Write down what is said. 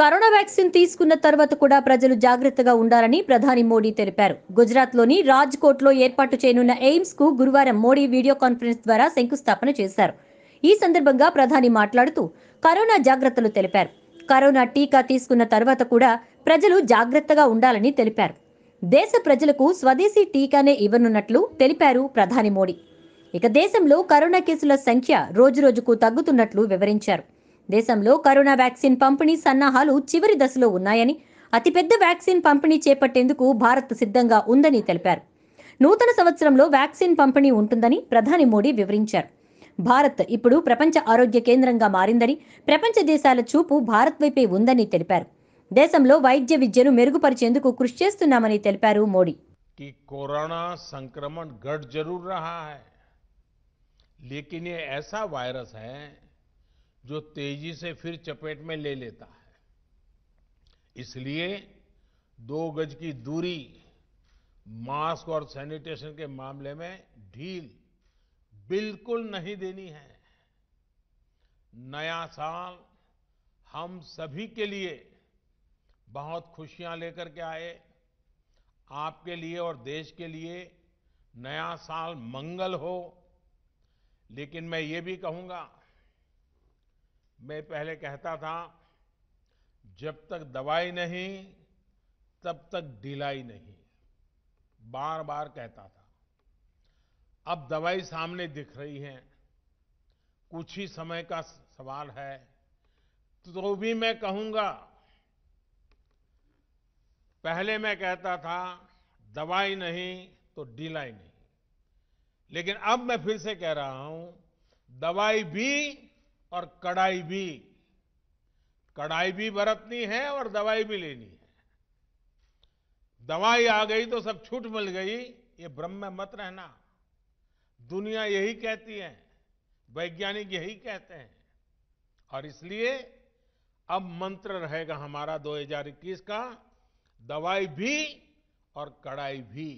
corona vaccine తీసుకున్న తర్వాత కూడా ప్రజలు జాగ్రత్తగా ఉండాలని ప్రధాని మోడీ తెలిపారు గుజరాత్లోని రాజ్కోట్లో ఏర్పాటు చేయనున్న ఎయిమ్స్ కు గురువారం మోడీ వీడియో కాన్ఫరెన్స్ ద్వారా శంకుస్థాపన చేశారు ఈ సందర్భంగా ప్రధాని మాట్లాడుతూ కరోనా జాగ్రత్తలు తెలిపారు కరోనా టీకా తీసుకున్న తర్వాత కూడా ప్రజలు జాగ్రత్తగా ఉండాలని తెలిపారు దేశ ప్రజలకు స్వదేశీ టీకానే ఇవ్వనున్నట్లు తెలిపారు ప్రధాని మోడీ ఇక దేశంలో కరోనా కేసుల సంఖ్య రోజురోజుకు తగ్గుతున్నట్లు వివరించారు దేశంలో కరోనా వ్యాక్సిన్ పంపిణీ సన్నాహాలు చివరి దశలో ఉన్నాయని అతిపెద్ద వ్యాక్సిన్ పంపిణీ చేపట్టేందుకు భారత్ సిద్ధంగా ఉందని తెలిపారు నూతన సంవత్సరంలో వ్యాక్సిన్ పంపిణీ ఉంటుందని ప్రధాని మోడీ వివరించారు భారత్ ఇప్పుడు ప్రపంచ ఆరోగ్య కేంద్రంగా మారిందని ప్రపంచ దేశాల చూపు భారత్ వైపే ఉందని తెలిపారు దేశంలో వైద్య విద్యను మెరుగుపరిచేందుకు కృషి చేస్తున్నామని తెలిపారు మోడీ సంక్రమణ వైరస్ जो तेजी से फिर चपेट में ले लेता है इसलिए दो गज की दूरी मास्क और सैनिटेशन के मामले में ढील बिल्कुल नहीं देनी है नया साल हम सभी के लिए बहुत खुशियां लेकर के आए आपके लिए और देश के लिए नया साल मंगल हो लेकिन मैं ये भी कहूंगा मैं पहले कहता था जब तक दवाई नहीं तब तक ढिलाई नहीं बार बार कहता था अब दवाई सामने दिख रही है कुछ ही समय का सवाल है तो भी मैं कहूंगा पहले मैं कहता था दवाई नहीं तो ढिलाई नहीं लेकिन अब मैं फिर से कह रहा हूं दवाई भी और कड़ाई भी कड़ाई भी बरतनी है और दवाई भी लेनी है दवाई आ गई तो सब छूट मिल गई ये भ्रम में मत रहना दुनिया यही कहती है वैज्ञानिक यही कहते हैं और इसलिए अब मंत्र रहेगा हमारा 2021 का दवाई भी और कड़ाई भी